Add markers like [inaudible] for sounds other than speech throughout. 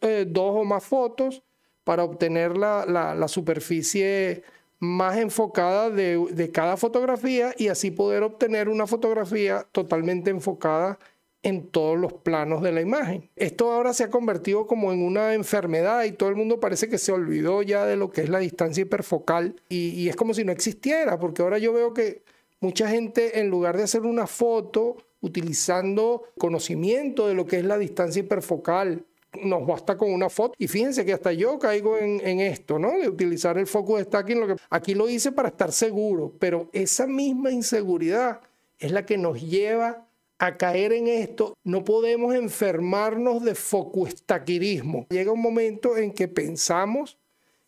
Eh, dos o más fotos para obtener la, superficie más enfocada de, cada fotografía y así poder obtener una fotografía totalmente enfocada en todos los planos de la imagen. Esto ahora se ha convertido como en una enfermedad y todo el mundo parece que se olvidó ya de lo que es la distancia hiperfocal y, y es como si no existiera, porque ahora yo veo que mucha gente en lugar de hacer una foto utilizando conocimiento de lo que es la distancia hiperfocal, nos basta con una foto. Y fíjense que hasta yo caigo en, esto, ¿no? De utilizar el focus stacking. Lo que... Aquí lo hice para estar seguro, pero esa misma inseguridad es la que nos lleva a caer en esto. No podemos enfermarnos de focus stackirismo. Llega un momento en que pensamos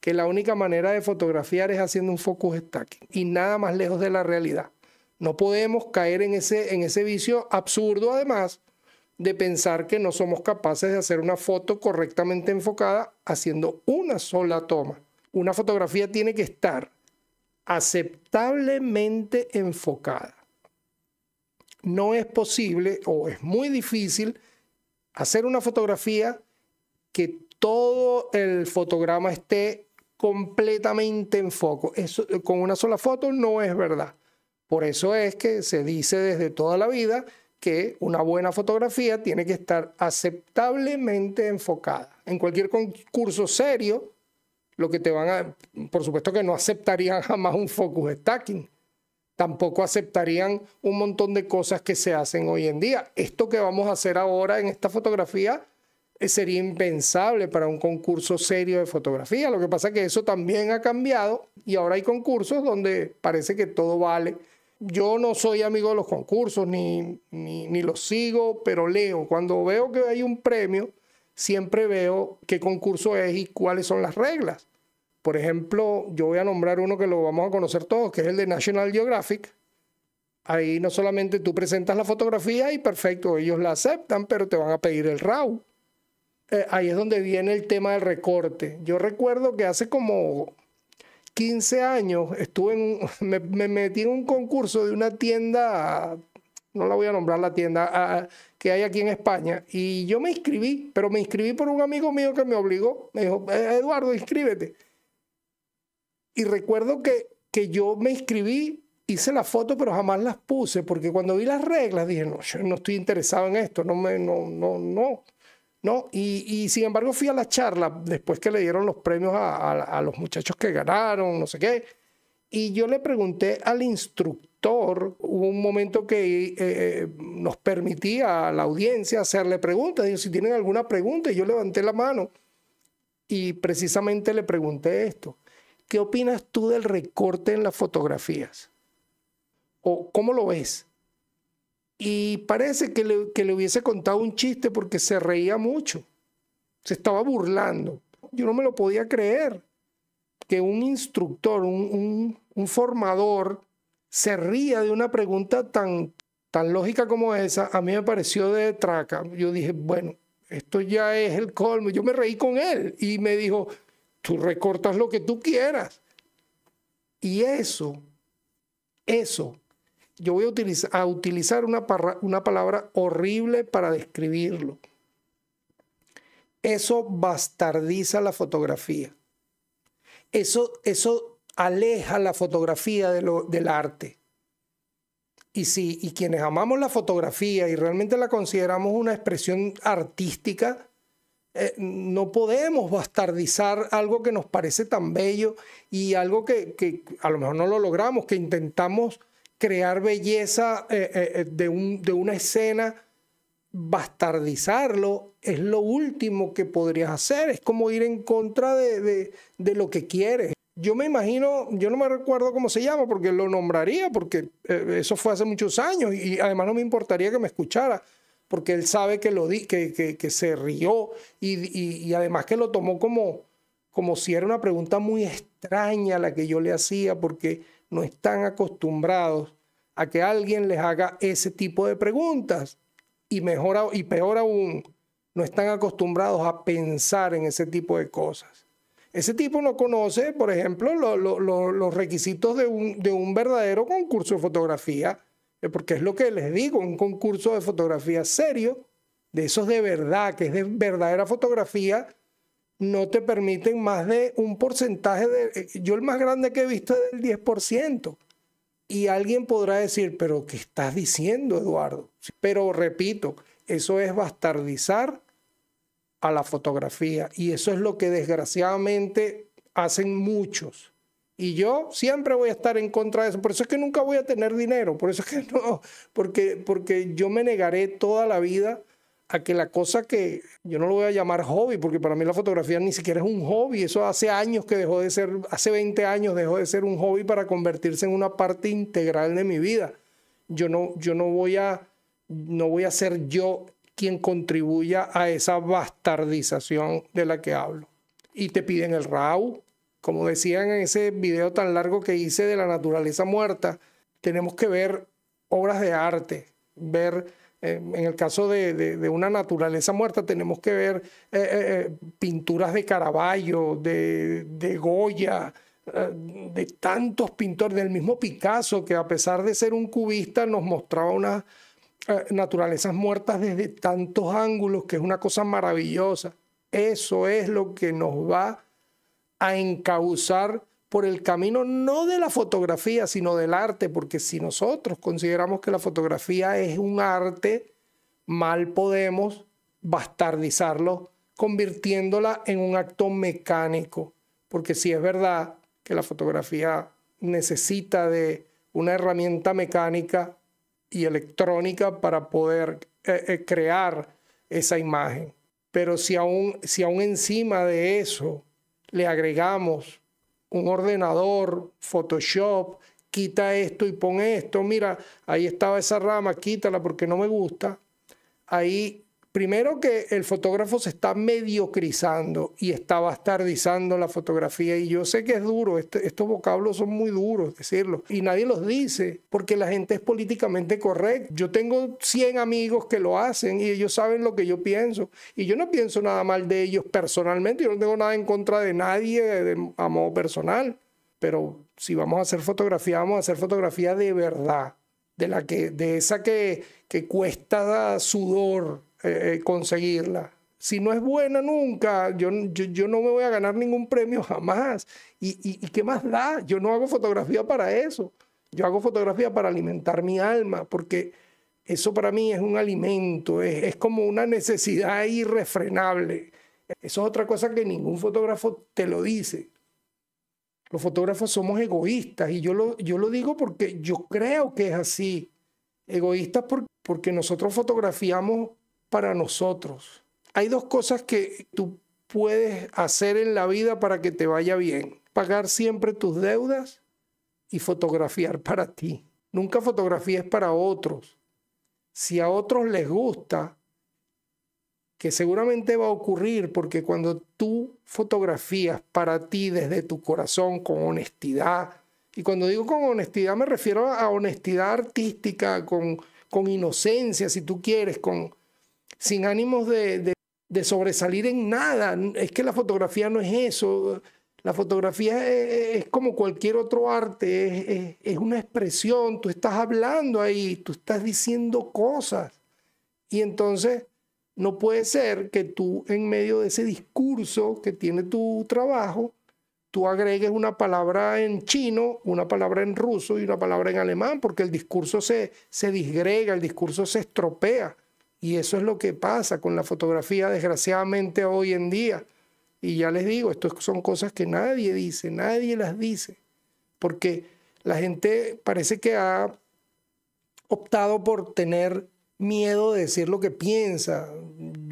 que la única manera de fotografiar es haciendo un focus stacking y nada más lejos de la realidad. No podemos caer en ese, en ese vicio absurdo, además, de pensar que no somos capaces de hacer una foto correctamente enfocada haciendo una sola toma. Una fotografía tiene que estar aceptablemente enfocada. No es posible o es muy difícil hacer una fotografía que todo el fotograma esté completamente en foco. Eso, con una sola foto no es verdad. Por eso es que se dice desde toda la vida que una buena fotografía tiene que estar aceptablemente enfocada. En cualquier concurso serio, lo que te van a, por supuesto que no aceptarían [laughs] jamás un focus stacking. Tampoco aceptarían un montón de cosas que se hacen hoy en día. Esto que vamos a hacer ahora en esta fotografía eh, sería impensable para un concurso serio de fotografía. Lo que pasa es que eso también ha cambiado y ahora hay concursos donde parece que todo vale yo no soy amigo de los concursos ni, ni, los sigo, pero leo. Cuando veo que hay un premio, siempre veo qué concurso es y cuáles son las reglas. Por ejemplo, yo voy a nombrar uno que lo vamos a conocer todos, que es el de National Geographic. Ahí no solamente tú presentas la fotografía y perfecto, ellos la aceptan, pero te van a pedir el RAW. Eh, ahí es donde viene el tema del recorte. Yo recuerdo que hace como 15 años estuve [laughs] me, metí en un concurso de una tienda, no la voy a nombrar la tienda, que hay aquí en España. Y yo me inscribí, pero me inscribí por un amigo mío que me obligó. Me dijo, e, Eduardo, inscríbete. Y recuerdo que, que yo me inscribí, hice la foto, pero jamás las puse, porque cuando vi las reglas dije, no, yo no estoy interesado en esto, no me, no, no, no. Y, sin embargo fui a la charla después que le dieron los premios a, los muchachos que ganaron, no sé qué, y yo le pregunté al instructor, hubo un momento que eh, eh, nos permitía a la audiencia hacerle preguntas, si tienen alguna pregunta, y yo levanté la mano y precisamente le pregunté esto, ¿qué opinas tú del recorte en las fotografías? ¿O cómo lo ves? y parece que le, hubiese contado un chiste porque se reía mucho, se estaba burlando. Yo no me lo podía creer que un instructor, un, formador, se ría de una pregunta tan, tan lógica como esa, a mí me pareció de traca. Yo dije, bueno, esto ya es el colmo. Yo me reí con él y me dijo, tú recortas lo que tú quieras. Y eso, eso yo voy a utilizar, a utilizar una, una palabra horrible para describirlo. Eso bastardiza la fotografía. Eso, eso aleja la fotografía de lo, del arte. Y, si, quienes amamos la fotografía y realmente la consideramos una expresión artística, eh, no podemos bastardizar algo que nos parece tan bello y algo que, que, a lo mejor no lo logramos, que intentamos crear belleza eh, eh, eh, de, un, de una escena, bastardizarlo, es lo último que podrías hacer, es como ir en contra de, lo que quieres. Yo me imagino, yo no me recuerdo cómo se llama porque lo nombraría, porque eso fue hace muchos años y además no me importaría que me escuchara, porque él sabe que, lo di, que, que, se rió y, y además que lo tomó como, como si era una pregunta muy extraña la que yo le hacía, porque no están acostumbrados a que alguien les haga ese tipo de preguntas. Y, y peor aún, no están acostumbrados a pensar en ese tipo de cosas. Ese tipo no conoce, por ejemplo, los requisitos de un, de un verdadero concurso de fotografía, eh, porque es lo que les digo, un concurso de fotografía serio, de esos de verdad, que es de verdadera fotografía, no te permiten más de un porcentaje de... Eh, yo el más grande que he visto es del 10%. Y alguien podrá decir, pero ¿qué estás diciendo, Eduardo? Pero repito, eso es bastardizar a la fotografía. Y eso es lo que desgraciadamente hacen muchos. Y yo siempre voy a estar en contra de eso. Por eso es que nunca voy a tener dinero. Por eso es que [laughs] no. Porque, porque yo me negaré toda la vida a que la cosa que yo no lo voy a llamar hobby, porque para mí la fotografía ni siquiera es un hobby, eso hace años que dejó de ser, hace 20 años dejó de ser un hobby para convertirse en una parte integral de mi vida. Yo no, yo no voy a, no voy a ser yo quien contribuya a esa bastardización de la que hablo. Y te piden el RAW, como decían en ese video tan largo que hice de la naturaleza muerta, tenemos que ver obras de arte, ver Em, en el caso de, una naturaleza muerta tenemos que ver eh, eh, eh, pinturas de Caravaggio, de, de Goya, de tantos pintores, del mismo Picasso, que a pesar de ser un cubista nos mostraba unas naturalezas muertas desde tantos ángulos, que es una cosa maravillosa. Eso es lo que nos va a encauzar por el camino no de la fotografía, sino del arte, porque si nosotros consideramos que la fotografía es un arte, mal podemos bastardizarlo convirtiéndola en un acto mecánico, porque si es verdad que la fotografía necesita de una herramienta mecánica y electrónica para poder eh, eh, crear esa imagen. Pero si aún, si aún encima de eso le agregamos un ordenador, Photoshop, quita esto y pon esto, mira, ahí estaba esa rama, quítala porque no me gusta. Ahí primero que el fotógrafo se está mediocrizando y está bastardizando la fotografía. Y yo sé que es duro, este, estos vocablos son muy duros decirlo. Y nadie los dice porque la gente es políticamente correcta. Yo tengo 100 amigos que lo hacen y ellos saben lo que yo pienso. Y yo no pienso nada mal de ellos personalmente, yo no tengo nada en contra de nadie a modo personal. Pero si vamos a hacer fotografía, vamos a hacer fotografía de verdad. De, la que, de esa que, que cuesta sudor, eh, eh, conseguirla. Si no es buena nunca, yo, yo, no me voy a ganar ningún premio jamás. ¿Y, y, qué más da? Yo no hago fotografía para eso. Yo hago fotografía para alimentar mi alma, porque eso para mí es un alimento, es, como una necesidad irrefrenable. Eso es otra cosa que ningún fotógrafo te lo dice. Los fotógrafos somos egoístas y yo lo, yo lo digo porque yo creo que es así. Egoístas porque nosotros fotografiamos para nosotros. Hay dos cosas que tú puedes hacer en la vida para que te vaya bien. Pagar siempre tus deudas y fotografiar para ti. Nunca fotografías para otros. Si a otros les gusta, que seguramente va a ocurrir porque cuando tú fotografías para ti desde tu corazón con honestidad, y cuando digo con honestidad me refiero a honestidad artística, con, con inocencia, si tú quieres, con, sin ánimos de, sobresalir en nada. Es que la fotografía no es eso. La fotografía e, e, es, como cualquier otro arte, es, es una expresión, tú estás hablando ahí, tú estás diciendo cosas. Y entonces no puede ser que tú en medio de ese discurso que tiene tu trabajo, tú agregues una palabra en chino, una palabra en ruso y una palabra en alemán, porque el discurso se, se disgrega, el discurso se estropea. Y eso es lo que pasa con la fotografía, desgraciadamente, hoy en día. Y ya les digo, esto son cosas que nadie dice, nadie las dice, porque la gente parece que ha optado por tener miedo de decir lo que piensa.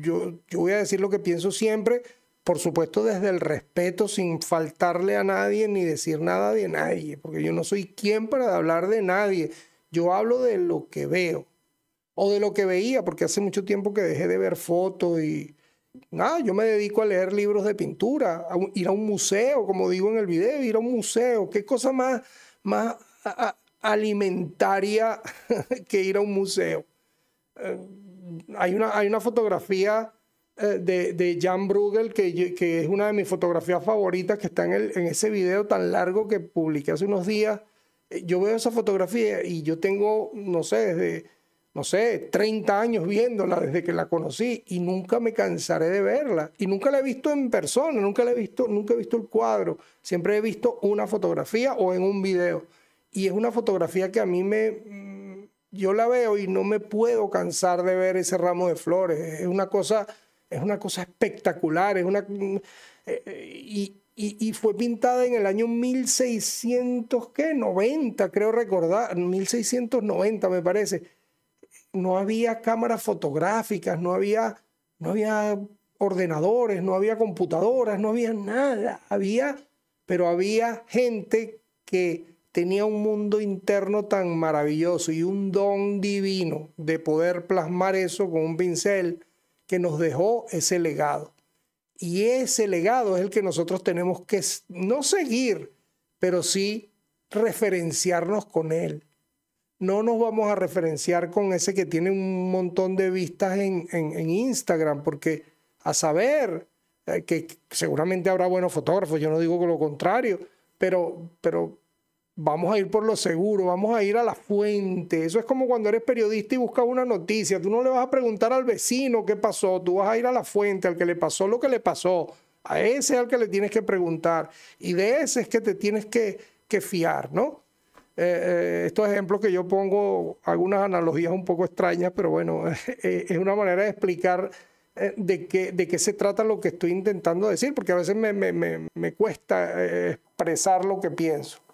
Yo, yo voy a decir lo que pienso siempre, por supuesto desde el respeto, sin faltarle a nadie ni decir nada de nadie, porque yo no soy quien para hablar de nadie. Yo hablo de lo que veo o de lo que veía, porque hace mucho tiempo que dejé de ver fotos y nada, yo me dedico a leer libros de pintura, a ir a un museo, como digo en el video, ir a un museo, qué cosa más, más alimentaria [laughs] que ir a un museo. Eh, hay, una, hay una fotografía eh, de, Jan Bruegel que, es una de mis fotografías favoritas que está en, en ese video tan largo que publiqué hace unos días. Eh, yo veo esa fotografía y yo tengo, no sé, desde no sé, 30 años viéndola desde que la conocí y nunca me cansaré de verla. Y nunca la he visto en persona, nunca la he visto, nunca he visto el cuadro. Siempre he visto una fotografía o en un video. Y es una fotografía que a mí me... Mm, yo la veo y no me puedo cansar de ver ese ramo de flores. Es una cosa, es una cosa espectacular. Es una, mm, eh, eh, y, y, y fue pintada en el año 1690, creo recordar. 1690 me parece no había cámaras fotográficas, no había, no había ordenadores, no había computadoras, no había nada. Había, pero había gente que tenía un mundo interno tan maravilloso y un don divino de poder plasmar eso con un pincel que nos dejó ese legado. Y ese legado es el que nosotros tenemos que no seguir, pero sí referenciarnos con él no nos vamos a referenciar con ese que tiene un montón de vistas en, Instagram, porque a saber, eh, que seguramente habrá buenos fotógrafos, yo no digo lo contrario, pero, pero vamos a ir por lo seguro, vamos a ir a la fuente. Eso es como cuando eres periodista y buscas una noticia, tú no le vas a preguntar al vecino qué pasó, tú vas a ir a la fuente, al que le pasó lo que le pasó, a ese al que le tienes que preguntar, y de ese es que te tienes que, que fiar, ¿no? Eh, eh, estos ejemplos que yo pongo, algunas analogías un poco extrañas, pero bueno, [laughs] eh, es una manera de explicar de qué, de qué se trata lo que estoy intentando decir, porque a veces me cuesta expresar lo que pienso.